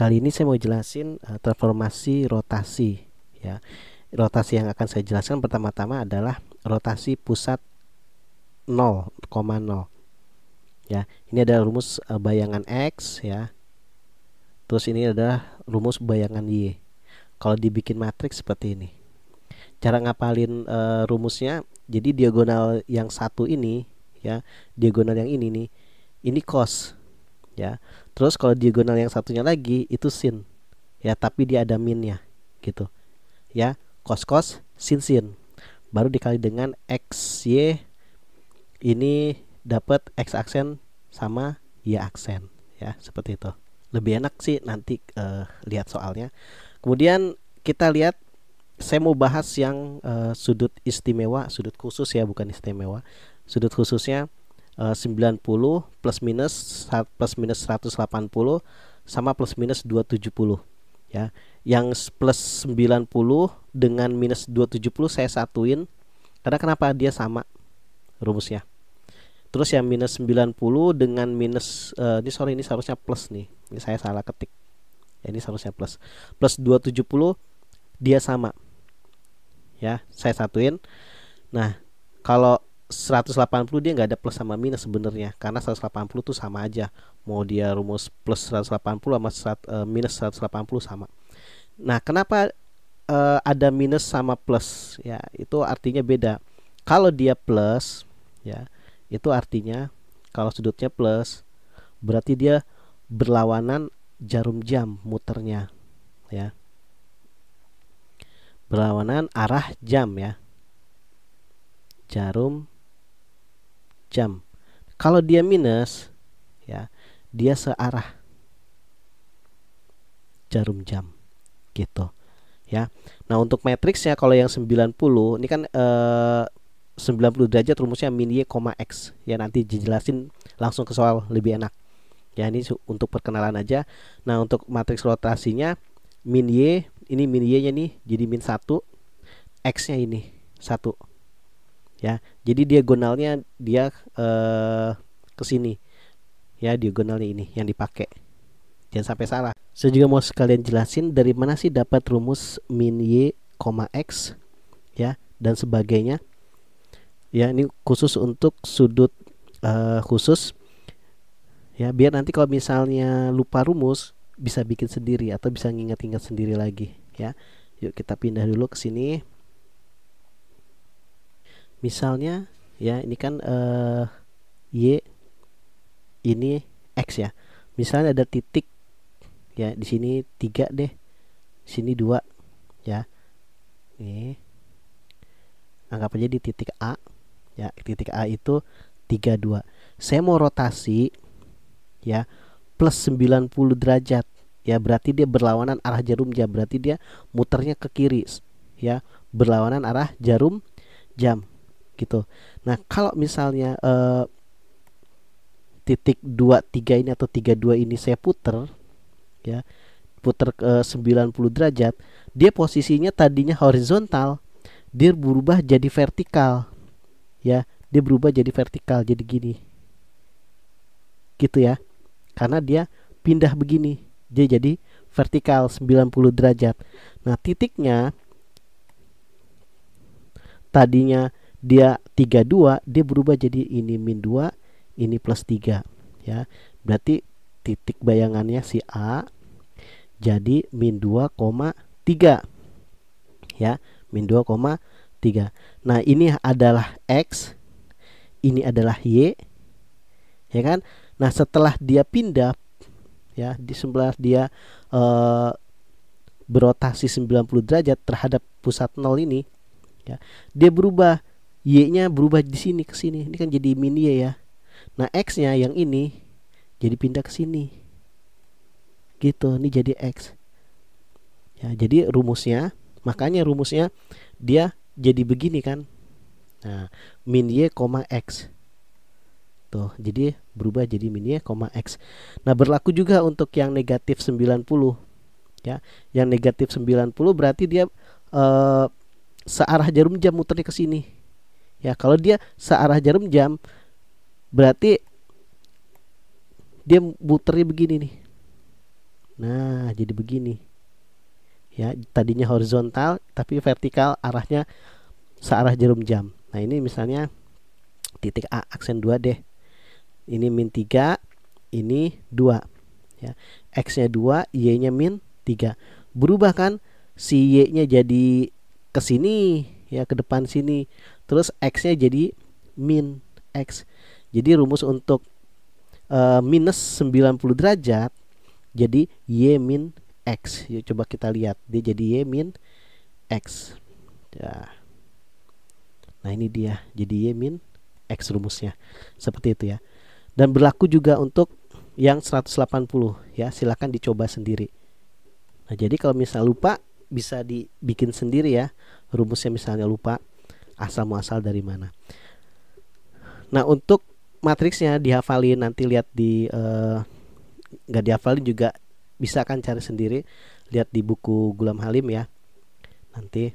Kali ini saya mau jelasin uh, transformasi rotasi ya. Rotasi yang akan saya jelaskan pertama-tama adalah rotasi pusat 0,0. Ya, ini adalah rumus uh, bayangan X ya. Terus ini adalah rumus bayangan Y. Kalau dibikin matriks seperti ini. Cara ngapalin e, rumusnya, jadi diagonal yang satu ini ya, diagonal yang ini nih, ini cos ya Terus kalau diagonal yang satunya lagi itu sin. Ya, tapi dia ada minnya gitu. Ya, cos-cos sin sin. Baru dikali dengan x y ini dapat x aksen sama y aksen ya, seperti itu. Lebih enak sih nanti uh, lihat soalnya. Kemudian kita lihat saya mau bahas yang uh, sudut istimewa, sudut khusus ya, bukan istimewa. Sudut khususnya 90 eh, plus minus plus minus 180 sama plus minus 270 ya yang plus 90 dengan minus 270 saya satuin karena kenapa dia sama rumusnya terus yang minus 90 dengan minus uh, ini sorry ini seharusnya plus nih ini saya salah ketik ya, ini seharusnya plus plus 270 dia sama ya saya satuin nah kalau 180 dia nggak ada plus sama minus sebenarnya karena 180 tuh sama aja mau dia rumus plus 180 sama serat, uh, eh, minus 180 sama nah kenapa uh, ada minus sama plus ya itu artinya beda kalau dia plus ya itu artinya kalau sudutnya plus berarti dia berlawanan jarum jam muternya ya berlawanan arah jam ya jarum jam. Kalau dia minus, ya, dia searah jarum jam gitu. Ya. Nah, untuk matriksnya kalau yang 90 ini kan eh, 90 derajat rumusnya min y, x. Ya nanti dijelasin langsung ke soal lebih enak. Ya, ini untuk perkenalan aja. Nah, untuk matriks rotasinya min y ini min y-nya nih jadi min 1 x-nya ini 1 ya jadi diagonalnya dia eh, ke sini ya diagonalnya ini yang dipakai jangan sampai salah saya juga mau sekalian jelasin dari mana sih dapat rumus min y, koma x ya dan sebagainya ya ini khusus untuk sudut eh, khusus ya biar nanti kalau misalnya lupa rumus bisa bikin sendiri atau bisa ngingat-ingat sendiri lagi ya yuk kita pindah dulu ke sini misalnya ya ini kan uh, y ini x ya misalnya ada titik ya di sini tiga deh sini dua ya ini anggap aja di titik A ya titik A itu tiga dua saya mau rotasi ya plus 90 derajat ya berarti dia berlawanan arah jarum jam berarti dia muternya ke kiri ya berlawanan arah jarum jam gitu nah kalau misalnya uh, titik 23 ini atau 32 ini saya puter ya puter ke 90 eh, derajat dia posisinya tadinya horizontal dia berubah jadi vertikal ya dia berubah jadi vertikal jadi gini gitu ya karena dia pindah begini dia jadi vertikal 90 derajat nah titiknya tadinya dia 32 dia berubah jadi ini min 2 ini plus 3 ya berarti titik bayangannya si A jadi min 2,3 ya min 2,3 nah ini adalah X ini adalah Y ya kan nah setelah dia pindah ya di sebelah dia eh, berotasi 90 derajat terhadap pusat nol ini ya dia berubah y-nya berubah di sini ke sini. Ini kan jadi min y ya. Nah, x-nya yang ini jadi pindah ke sini. Gitu, ini jadi x. Ya, jadi rumusnya, makanya rumusnya dia jadi begini kan. Nah, min y, x. Tuh, jadi berubah jadi min y, x. Nah, berlaku juga untuk yang negatif 90 ya. Yang negatif 90 berarti dia eh, searah jarum jam muternya ke sini ya kalau dia searah jarum jam berarti dia muternya begini nih nah jadi begini ya tadinya horizontal tapi vertikal arahnya searah jarum jam nah ini misalnya titik A aksen 2 deh ini min 3 ini 2 ya x nya 2 y nya min 3 berubah kan si y nya jadi ke sini ya ke depan sini terus x-nya jadi min x. Jadi rumus untuk uh, minus 90 derajat jadi y min x. Yuk ya, coba kita lihat dia jadi y min x. Ya. Nah ini dia jadi y min x rumusnya seperti itu ya. Dan berlaku juga untuk yang 180 ya silahkan dicoba sendiri. Nah jadi kalau misal lupa bisa dibikin sendiri ya rumusnya misalnya lupa asal muasal dari mana. Nah, untuk matriksnya dihafalin nanti lihat di eh, nggak uh, dihafalin juga bisa kan cari sendiri lihat di buku Gulam Halim ya. Nanti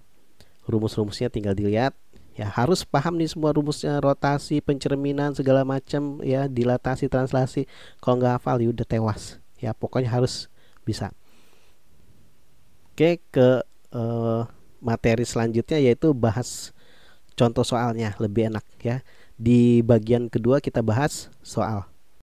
rumus-rumusnya tinggal dilihat ya harus paham nih semua rumusnya rotasi pencerminan segala macam ya dilatasi translasi kalau nggak hafal ya udah tewas ya pokoknya harus bisa oke ke uh, materi selanjutnya yaitu bahas contoh soalnya lebih enak ya. Di bagian kedua kita bahas soal.